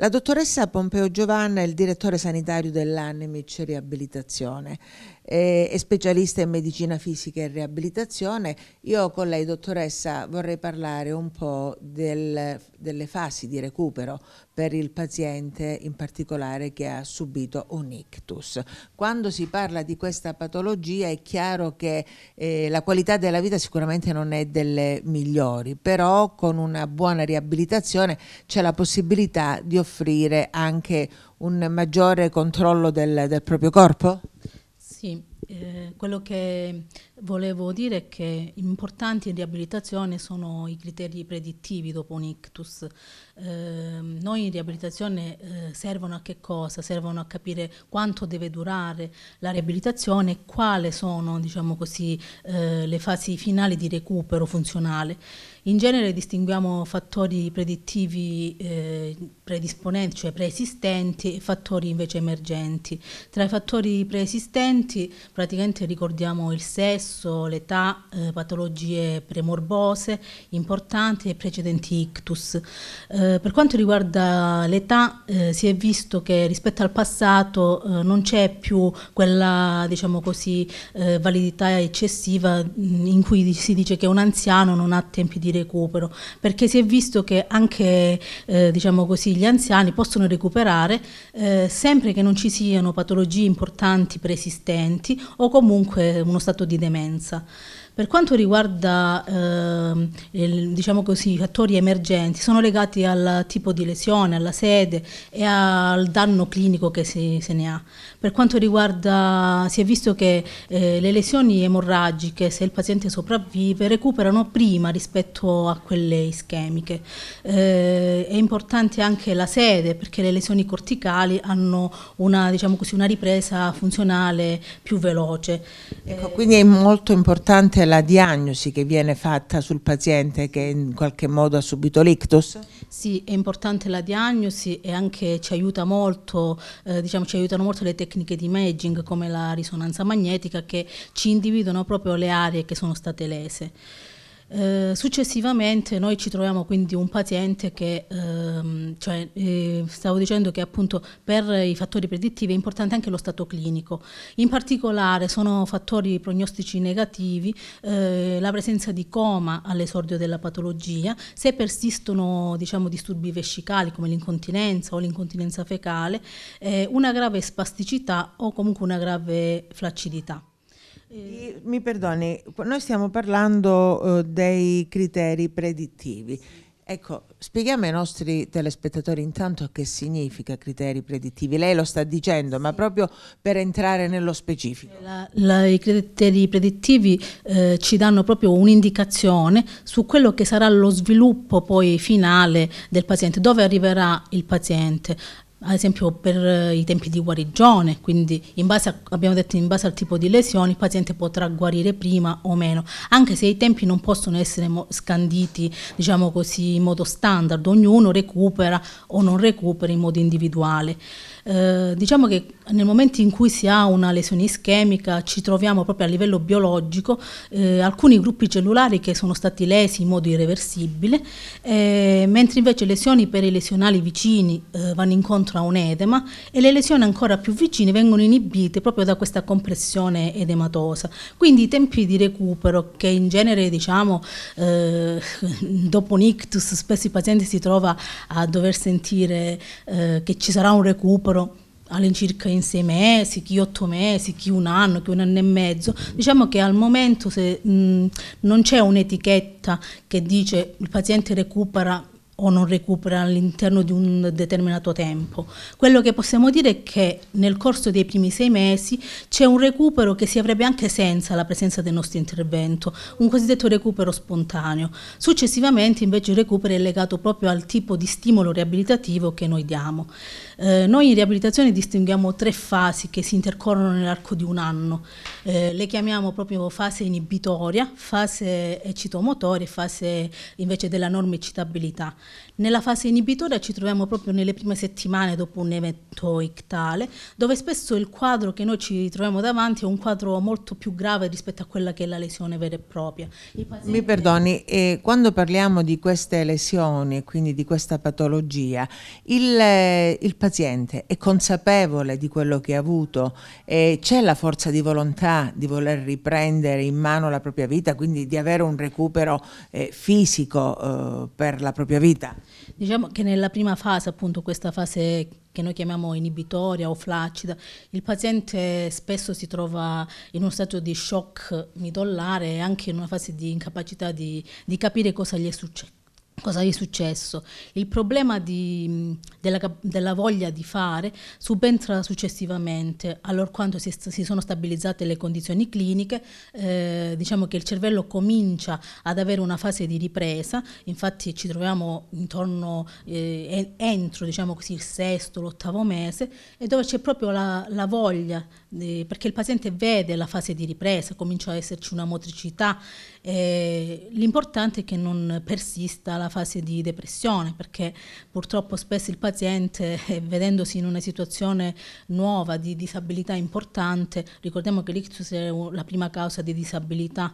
La dottoressa Pompeo Giovanna è il direttore sanitario dell'Anemic Riabilitazione eh, è specialista in medicina fisica e riabilitazione. Io con lei, dottoressa, vorrei parlare un po' del, delle fasi di recupero per il paziente in particolare che ha subito un ictus. Quando si parla di questa patologia è chiaro che eh, la qualità della vita sicuramente non è delle migliori, però con una buona riabilitazione c'è la possibilità di offrire anche un maggiore controllo del, del proprio corpo? Sì, eh, quello che volevo dire è che importanti in riabilitazione sono i criteri predittivi dopo un ictus. Eh, noi in riabilitazione eh, servono a che cosa? Servono a capire quanto deve durare la riabilitazione e quali sono diciamo così, eh, le fasi finali di recupero funzionale. In genere distinguiamo fattori predittivi eh, predisponenti, cioè preesistenti, e fattori invece emergenti. Tra i fattori preesistenti praticamente ricordiamo il sesso, l'età, eh, patologie premorbose importanti e precedenti ictus. Eh, per quanto riguarda l'età eh, si è visto che rispetto al passato eh, non c'è più quella diciamo così, eh, validità eccessiva mm, in cui si dice che un anziano non ha tempi di recupero, perché si è visto che anche eh, diciamo così, gli anziani possono recuperare eh, sempre che non ci siano patologie importanti preesistenti o comunque uno stato di demenza. Per quanto riguarda eh, il, diciamo così, i fattori emergenti, sono legati al tipo di lesione, alla sede e al danno clinico che si, se ne ha. Per quanto riguarda, si è visto che eh, le lesioni emorragiche, se il paziente sopravvive, recuperano prima rispetto a quelle ischemiche. Eh, è importante anche la sede perché le lesioni corticali hanno una, diciamo così, una ripresa funzionale più veloce. Ecco, quindi è molto importante la diagnosi che viene fatta sul paziente che in qualche modo ha subito l'ictus? Sì, è importante la diagnosi e anche ci aiuta molto, eh, diciamo ci aiutano molto le tecniche di imaging come la risonanza magnetica che ci individuano proprio le aree che sono state lese. Eh, successivamente noi ci troviamo quindi un paziente che, ehm, cioè, eh, stavo dicendo che appunto per i fattori predittivi è importante anche lo stato clinico, in particolare sono fattori prognostici negativi eh, la presenza di coma all'esordio della patologia, se persistono diciamo, disturbi vescicali come l'incontinenza o l'incontinenza fecale, eh, una grave spasticità o comunque una grave flaccidità. Mi perdoni, noi stiamo parlando eh, dei criteri predittivi. Ecco, spieghiamo ai nostri telespettatori intanto che significa criteri predittivi. Lei lo sta dicendo, sì. ma proprio per entrare nello specifico. La, la, I criteri predittivi eh, ci danno proprio un'indicazione su quello che sarà lo sviluppo poi finale del paziente, dove arriverà il paziente ad esempio per eh, i tempi di guarigione, quindi base a, abbiamo detto in base al tipo di lesioni il paziente potrà guarire prima o meno, anche se i tempi non possono essere scanditi diciamo così, in modo standard, ognuno recupera o non recupera in modo individuale. Eh, diciamo che nel momento in cui si ha una lesione ischemica ci troviamo proprio a livello biologico eh, alcuni gruppi cellulari che sono stati lesi in modo irreversibile, eh, mentre invece lesioni per i lesionali vicini eh, vanno incontro a un edema e le lesioni ancora più vicine vengono inibite proprio da questa compressione edematosa. Quindi i tempi di recupero che in genere diciamo eh, dopo un ictus spesso i pazienti si trova a dover sentire che ci sarà un recupero lavoro all'incirca in sei mesi, chi otto mesi, chi un anno, chi un anno e mezzo. Diciamo che al momento se mh, non c'è un'etichetta che dice il paziente recupera o non recupera all'interno di un determinato tempo. Quello che possiamo dire è che nel corso dei primi sei mesi c'è un recupero che si avrebbe anche senza la presenza del nostro intervento, un cosiddetto recupero spontaneo. Successivamente invece il recupero è legato proprio al tipo di stimolo riabilitativo che noi diamo. Eh, noi in riabilitazione distinguiamo tre fasi che si intercorrono nell'arco di un anno. Eh, le chiamiamo proprio fase inibitoria, fase eccitomotoria e fase invece della norma eccitabilità. Nella fase inibitoria ci troviamo proprio nelle prime settimane dopo un evento ictale, dove spesso il quadro che noi ci troviamo davanti è un quadro molto più grave rispetto a quella che è la lesione vera e propria. Pazienti... Mi perdoni, eh, quando parliamo di queste lesioni, e quindi di questa patologia, il, eh, il paziente è consapevole di quello che ha avuto, eh, c'è la forza di volontà di voler riprendere in mano la propria vita, quindi di avere un recupero eh, fisico eh, per la propria vita immunità? Diciamo che nella prima fase, appunto questa fase che noi chiamiamo inibitoria o flaccida, il paziente spesso si trova in uno stato di shock midollare e anche in una fase di incapacità di, di capire cosa gli è successo. Cosa gli è successo? Il problema di, mm, della, della, voglia di fare subentra successivamente, allora quando si, si sono stabilizzate le condizioni cliniche, eh, diciamo che il cervello comincia ad avere una fase di ripresa, infatti ci troviamo intorno, eh, entro diciamo così, il sesto, l'ottavo mese, e dove c'è proprio la, la voglia, eh, perché il paziente vede la fase di ripresa, comincia ad esserci una motricità, eh, l'importante è che non persista la fase di depressione, perché purtroppo spesso il paziente, eh, vedendosi in una situazione nuova di disabilità importante, ricordiamo che l'ictus è la prima causa di disabilità,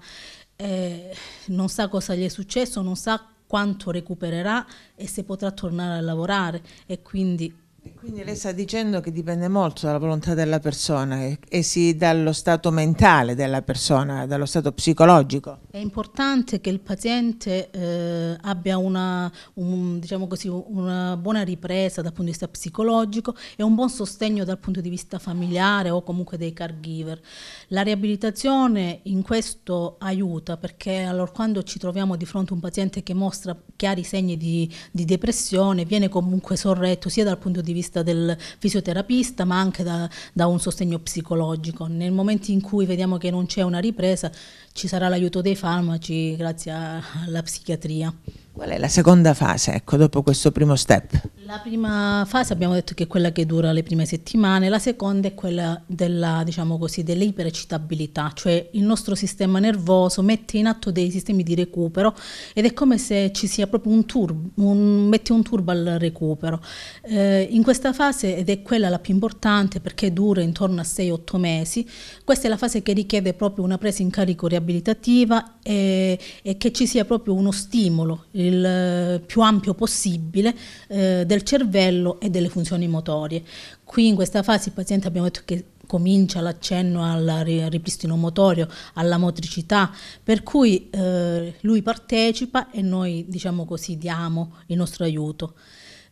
eh, non sa cosa gli è successo, non sa quanto recupererà e se potrà tornare a lavorare e quindi quindi lei sta dicendo che dipende molto dalla volontà della persona e, e sì, dallo stato mentale della persona, dallo stato psicologico. È importante che il paziente eh, abbia una, un, diciamo così, una, buona ripresa dal punto di vista psicologico e un buon sostegno dal punto di vista familiare o comunque dei caregiver. La riabilitazione in questo aiuta perché allora quando ci troviamo di fronte a un paziente che mostra chiari segni di, di depressione viene comunque sorretto sia dal punto di vista del fisioterapista, ma anche da, da un sostegno psicologico. Nel momento in cui vediamo che non c'è una ripresa, ci sarà l'aiuto dei farmaci grazie alla psichiatria. Qual è la seconda fase, ecco, dopo questo primo step? La prima fase abbiamo detto che è quella che dura le prime settimane, la seconda è quella della, diciamo così, dell'iperecitabilità, cioè il nostro sistema nervoso mette in atto dei sistemi di recupero ed è come se ci sia proprio un turbo, un, mette un turbo al recupero. Eh, in questa fase, ed è quella la più importante perché dura intorno a 6-8 mesi, questa è la fase che richiede proprio una presa in carico riabilitativa e, eh, e che ci sia proprio uno stimolo eh, il eh, più ampio possibile eh, del cervello e delle funzioni motorie. Qui in questa fase il paziente abbiamo detto che comincia l'accenno al ripristino motorio, alla motricità, per cui eh, lui partecipa e noi diciamo così diamo il nostro aiuto.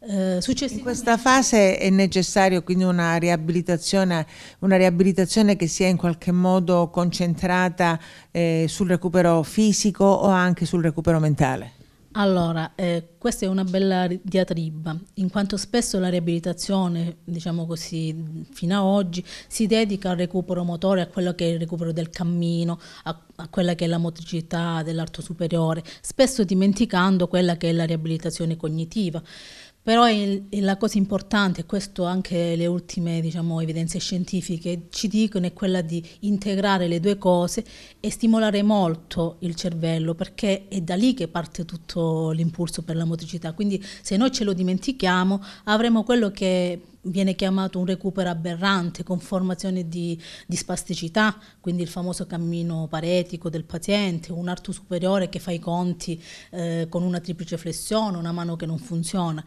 Eh, in questa fase è necessario quindi una riabilitazione, una riabilitazione che sia in qualche modo concentrata eh, sul recupero fisico o anche sul recupero mentale? Allora, eh, questa è una bella diatriba, in quanto spesso la riabilitazione, diciamo così, fino ad oggi si dedica al recupero motore, a quello che è il recupero del cammino, a, a quella che è la motricità dell'arto superiore, spesso dimenticando quella che è la riabilitazione cognitiva. Però è, la cosa importante, e questo anche le ultime diciamo, evidenze scientifiche ci dicono, è quella di integrare le due cose e stimolare molto il cervello, perché è da lì che parte tutto l'impulso per la motricità. Quindi se noi ce lo dimentichiamo avremo quello che viene chiamato un recupero aberrante con formazione di, di, spasticità, quindi il famoso cammino paretico del paziente, un arto superiore che fa i conti eh, con una triplice flessione, una mano che non funziona.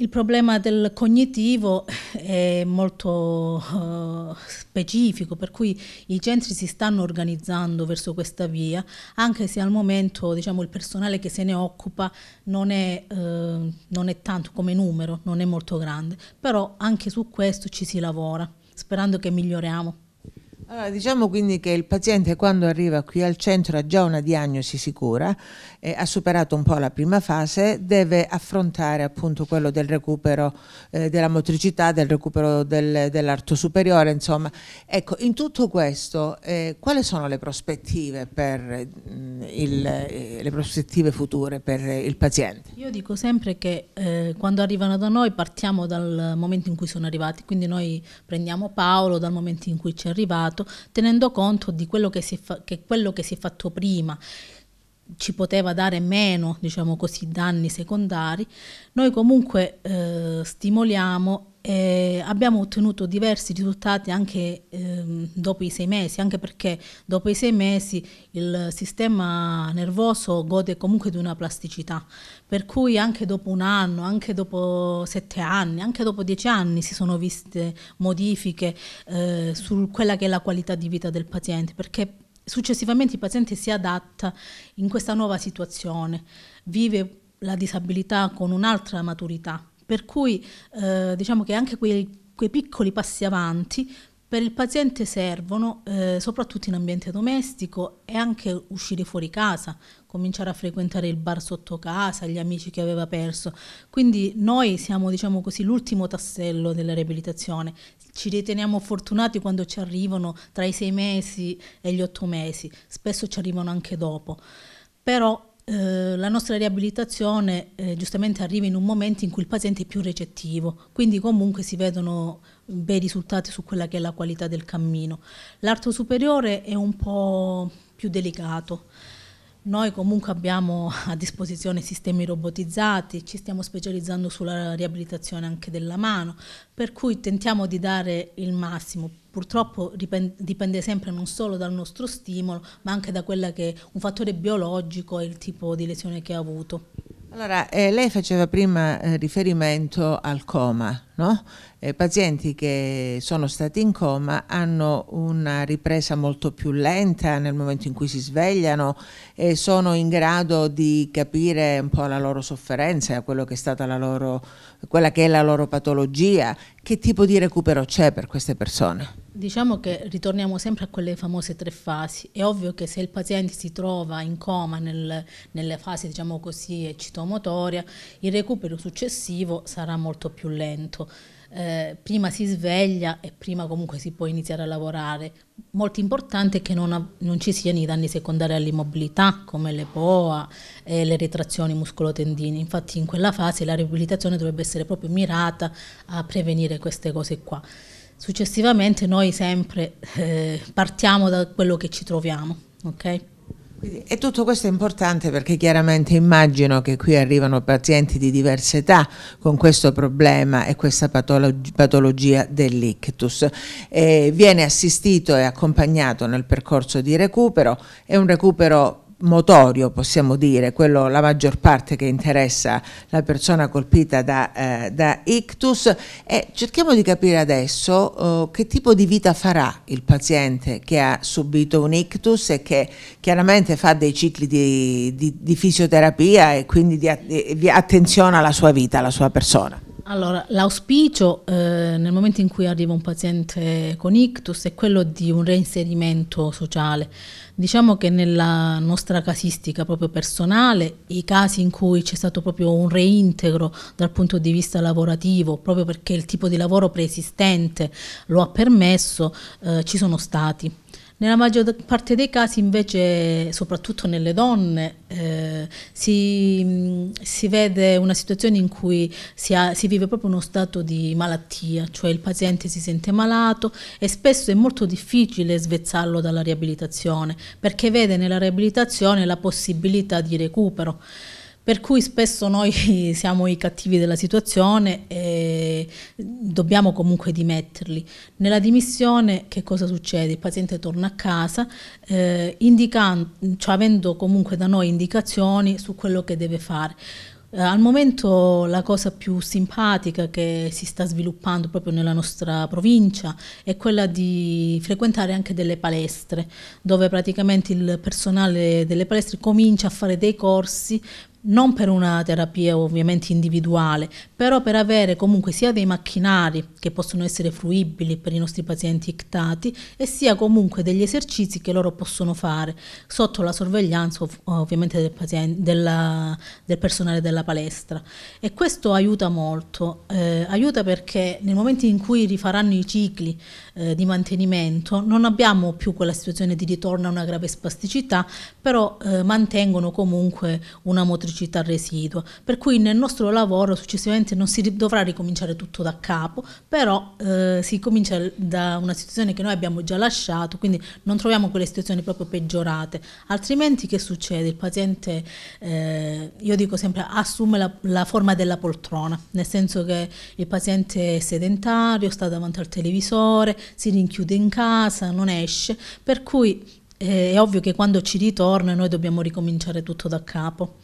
Il problema del cognitivo è molto uh, specifico, per cui i centri si stanno organizzando verso questa via, anche se al momento diciamo, il personale che se ne occupa non è, uh, non è tanto come numero, non è molto grande, però anche su questo ci si lavora, sperando che miglioriamo. Allora, diciamo quindi che il paziente quando arriva qui al centro ha già una diagnosi sicura, eh, ha superato un po' la prima fase, deve affrontare appunto quello del recupero eh, della motricità, del recupero del, dell'arto superiore, insomma. Ecco, in tutto questo eh, quali sono le prospettive, per, mm, il, eh, le prospettive future per il paziente? Io dico sempre che eh, quando arrivano da noi partiamo dal momento in cui sono arrivati, quindi noi prendiamo Paolo dal momento in cui ci è arrivato fatto, tenendo conto di quello che, fa- che quello che si è fatto prima ci poteva dare meno, diciamo così, danni secondari, noi comunque eh, stimoliamo eh, abbiamo ottenuto diversi risultati anche ehm, dopo i sei mesi, anche perché dopo i sei mesi il sistema nervoso gode comunque di una plasticità, per cui anche dopo un anno, anche dopo sette anni, anche dopo dieci anni si sono viste modifiche eh, su quella che è la qualità di vita del paziente, perché successivamente il paziente si adatta in questa nuova situazione, vive la disabilità con un'altra maturità per cui eh, diciamo che anche quei, quei, piccoli passi avanti per il paziente servono eh, soprattutto in ambiente domestico e anche uscire fuori casa, cominciare a frequentare il bar sotto casa, gli amici che aveva perso. Quindi noi siamo diciamo così, l'ultimo tassello della riabilitazione. Ci riteniamo fortunati quando ci arrivano tra i sei mesi e gli otto mesi, spesso ci arrivano anche dopo. Però eh, la nostra riabilitazione eh, giustamente arriva in un momento in cui il paziente è più recettivo, quindi comunque si vedono bei risultati su quella che è la qualità del cammino. L'arto superiore è un po' più delicato, noi comunque abbiamo a disposizione sistemi robotizzati, ci stiamo specializzando sulla riabilitazione anche della mano, per cui tentiamo di dare il massimo. Purtroppo dipende sempre non solo dal nostro stimolo, ma anche da quella che è un fattore biologico e il tipo di lesione che ha avuto. Allora, eh, lei faceva prima eh, riferimento al coma, no? Eh, pazienti che sono stati in coma hanno una ripresa molto più lenta nel momento in cui si svegliano e sono in grado di capire un po' la loro sofferenza, quello che è stata la loro, quella che è la loro patologia. Che tipo di recupero c'è per queste persone? Diciamo che ritorniamo sempre a quelle famose tre fasi. È ovvio che se il paziente si trova in coma nel, nelle fasi, diciamo così, eccitomotoria, il recupero successivo sarà molto più lento. Eh, prima si sveglia e prima comunque si può iniziare a lavorare. Molto importante è che non, non ci siano i danni secondari all'immobilità come le POA e le retrazioni muscolotendini. Infatti in quella fase la riabilitazione dovrebbe essere proprio mirata a prevenire queste cose qua. Successivamente noi sempre eh, partiamo da quello che ci troviamo, ok? E tutto questo è importante perché chiaramente immagino che qui arrivano pazienti di diversa età con questo problema e questa patologia dell'ictus. Eh, viene assistito e accompagnato nel percorso di recupero, è un recupero motorio, possiamo dire, quello la maggior parte che interessa la persona colpita da, eh, da ictus e cerchiamo di capire adesso eh, che tipo di vita farà il paziente che ha subito un ictus e che chiaramente fa dei cicli di, di, di fisioterapia e quindi di, di, attenzione alla sua vita, alla sua persona. Allora, l'auspicio eh, nel momento in cui arriva un paziente con ictus è quello di un reinserimento sociale. Diciamo che nella nostra casistica proprio personale, i casi in cui c'è stato proprio un reintegro dal punto di vista lavorativo, proprio perché il tipo di lavoro preesistente lo ha permesso, eh, ci sono stati. Nella maggior parte dei casi invece, soprattutto nelle donne, eh, si, si, vede una situazione in cui si, ha, si, vive proprio uno stato di malattia, cioè il paziente si sente malato e spesso è molto difficile svezzarlo dalla riabilitazione perché vede nella riabilitazione la possibilità di recupero per cui spesso noi siamo i cattivi della situazione e dobbiamo comunque dimetterli. Nella dimissione che cosa succede? Il paziente torna a casa eh, cioè avendo comunque da noi indicazioni su quello che deve fare. Eh, al momento la cosa più simpatica che si sta sviluppando proprio nella nostra provincia è quella di frequentare anche delle palestre, dove praticamente il personale delle palestre comincia a fare dei corsi non per una terapia ovviamente individuale, però per avere comunque sia dei macchinari che possono essere fruibili per i nostri pazienti ictati e sia comunque degli esercizi che loro possono fare sotto la sorveglianza ovviamente del, paziente, della, del personale della palestra. E questo aiuta molto, eh, aiuta perché nel momento in cui rifaranno i cicli eh, di mantenimento non abbiamo più quella situazione di ritorno a una grave spasticità, però eh, mantengono comunque una motricità elettricità residua, per cui nel nostro lavoro successivamente non si dovrà ricominciare tutto da capo, però eh, si comincia da una situazione che noi abbiamo già lasciato, quindi non troviamo quelle situazioni proprio peggiorate, altrimenti che succede? Il paziente, eh, io dico sempre, assume la, la forma della poltrona, nel senso che il paziente è sedentario, sta davanti al televisore, si rinchiude in casa, non esce, per cui eh, è ovvio che quando ci ritorna noi dobbiamo ricominciare tutto da capo.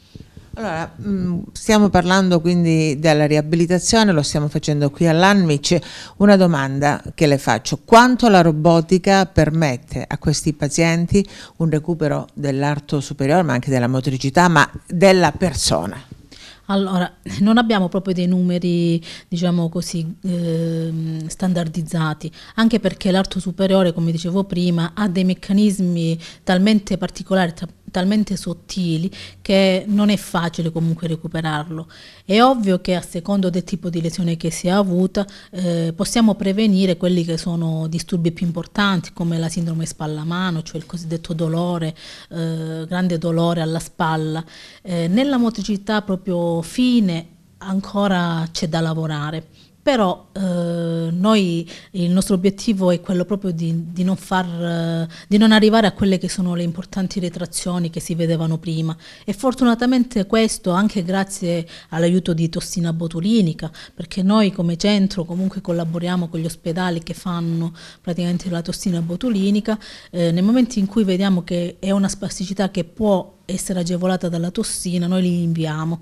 Allora, mm, stiamo parlando quindi della riabilitazione, lo stiamo facendo qui all'ANMIC. Una domanda che le faccio, quanto la robotica permette a questi pazienti un recupero dell'arto superiore, ma anche della motricità, ma della persona? Allora, non abbiamo proprio dei numeri, diciamo così, eh, standardizzati, anche perché l'arto superiore, come dicevo prima, ha dei meccanismi talmente particolari, talmente sottili che non è facile comunque recuperarlo. È ovvio che a secondo del tipo di lesione che si è avuta eh, possiamo prevenire quelli che sono disturbi più importanti come la sindrome spallamano, cioè il cosiddetto dolore, eh, grande dolore alla spalla. Eh, nella motricità proprio fine ancora c'è da lavorare però eh, noi, il nostro obiettivo è quello proprio di, di, non far, eh, di non arrivare a quelle che sono le importanti retrazioni che si vedevano prima e fortunatamente questo anche grazie all'aiuto di tossina botulinica perché noi come centro comunque collaboriamo con gli ospedali che fanno praticamente la tossina botulinica eh, nei momenti in cui vediamo che è una spasticità che può essere agevolata dalla tossina noi li inviamo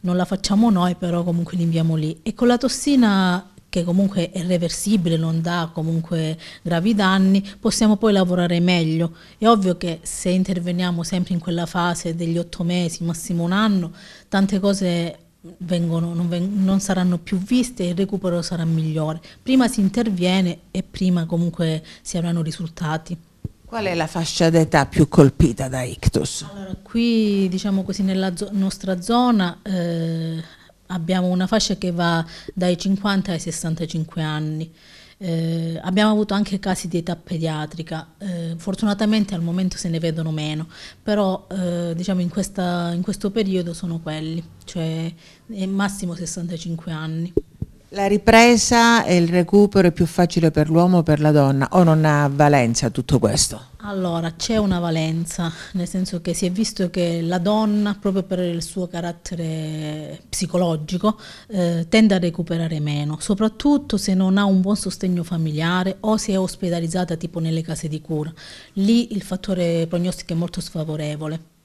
non la facciamo noi, però comunque li inviamo lì. E con la tossina che comunque è reversibile, non dà comunque gravi danni, possiamo poi lavorare meglio. È ovvio che se interveniamo sempre in quella fase degli otto mesi, massimo un anno, tante cose vengono, non, veng- non saranno più viste e il recupero sarà migliore. Prima si interviene e prima comunque si avranno risultati. Qual è la fascia d'età più colpita da ictus? Allora, qui diciamo così nella zo nostra zona eh, abbiamo una fascia che va dai 50 ai 65 anni. Eh, abbiamo avuto anche casi di età pediatrica, eh, fortunatamente al momento se ne vedono meno, però eh, diciamo in, questa, in, questo periodo sono quelli, cioè eh, massimo 65 anni. La ripresa e il recupero è più facile per l'uomo o per la donna o non ha valenza tutto questo? Allora, c'è una valenza, nel senso che si è visto che la donna, proprio per il suo carattere psicologico, eh, tende a recuperare meno, soprattutto se non ha un buon sostegno familiare o se è ospedalizzata tipo nelle case di cura. Lì il fattore prognostico è molto sfavorevole.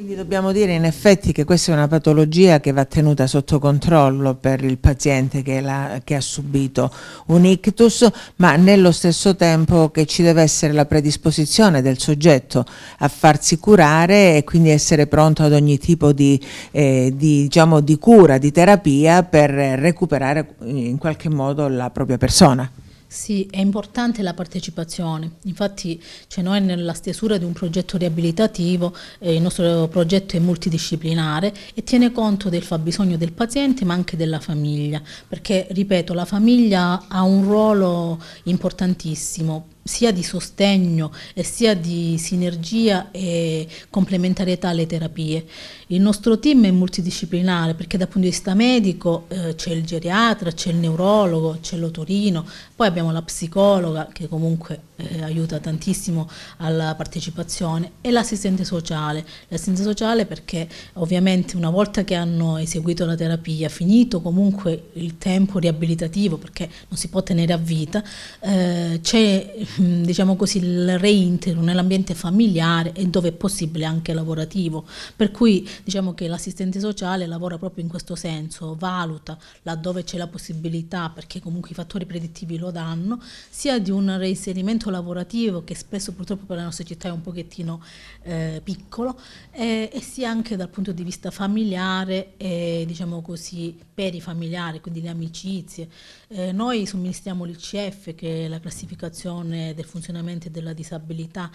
Quindi dobbiamo dire in effetti che questa è una patologia che va tenuta sotto controllo per il paziente che, la, che, ha subito un ictus, ma nello stesso tempo che ci deve essere la predisposizione del soggetto a farsi curare e quindi essere pronto ad ogni tipo di, eh, di, diciamo, di cura, di terapia per recuperare in qualche modo la propria persona. Sì, è importante la partecipazione, infatti cioè noi nella stesura di un progetto riabilitativo eh, il nostro progetto è multidisciplinare e tiene conto del fabbisogno del paziente ma anche della famiglia, perché ripeto la famiglia ha un ruolo importantissimo sia di sostegno e sia di sinergia e complementarietà alle terapie. Il nostro team è multidisciplinare perché dal punto di vista medico eh, c'è il geriatra, c'è il neurologo, c'è l'otorino, poi abbiamo la psicologa che comunque eh, aiuta tantissimo alla partecipazione e l'assistente sociale. L'assistente sociale perché ovviamente una volta che hanno eseguito la terapia, finito comunque il tempo riabilitativo perché non si può tenere a vita, eh, c'è diciamo così il reintegro nell'ambiente familiare e dove è possibile anche lavorativo. Per cui diciamo che l'assistente sociale lavora proprio in questo senso, valuta laddove c'è la possibilità perché comunque i fattori predittivi lo loro danno, sia di un reinserimento lavorativo che spesso purtroppo per la nostra città è un pochettino eh, piccolo, eh, e sia anche dal punto di vista familiare e diciamo così per i familiari, quindi le amicizie. Eh, noi somministriamo l'ICF che è la classificazione del funzionamento e della disabilità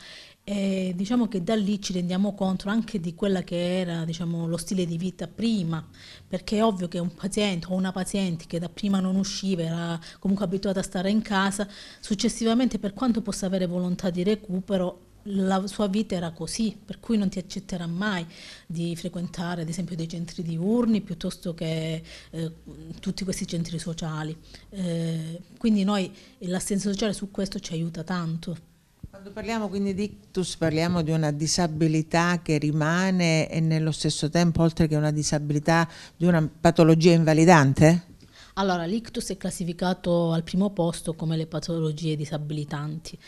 e diciamo che da lì ci rendiamo conto anche di quella che era diciamo, lo stile di vita prima, perché è ovvio che un paziente o una paziente che da prima non usciva, era comunque abituata a stare lavorare in casa, successivamente per quanto possa avere volontà di recupero, la sua vita era così, per cui non ti accetterà mai di frequentare ad esempio dei centri diurni piuttosto che eh, tutti questi centri sociali. Eh, quindi noi l'assenza sociale su questo ci aiuta tanto. Quando parliamo quindi di ictus parliamo di una disabilità che rimane e nello stesso tempo oltre che una disabilità di una patologia invalidante? Allora, l'ictus è classificato al primo posto come le patologie disabilitanti.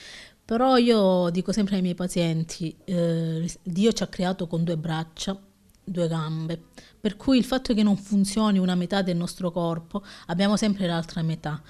Però io dico sempre ai miei pazienti, eh, Dio ci ha creato con due braccia, due gambe, per cui il fatto che non funzioni una metà del nostro corpo, abbiamo sempre l'altra metà.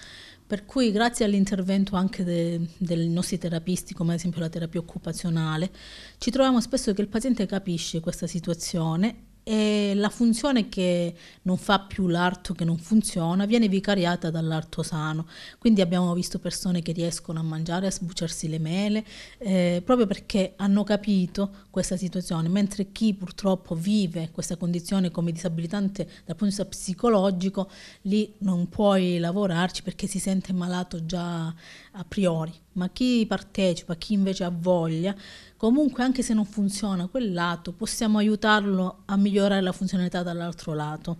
Per cui grazie all'intervento anche de, dei nostri terapisti, come ad esempio la terapia occupazionale, ci troviamo spesso che il paziente capisce questa situazione e la funzione che non fa più l'arto che non funziona viene vicariata dall'arto sano. Quindi abbiamo visto persone che riescono a mangiare, a sbucciarsi le mele, eh, proprio perché hanno capito questa situazione, mentre chi purtroppo vive questa condizione come disabilitante dal punto di vista psicologico, lì non puoi lavorarci perché si sente malato già a priori ma chi partecipa, chi invece ha voglia, comunque anche se non funziona quel lato, possiamo aiutarlo a migliorare la funzionalità dall'altro lato.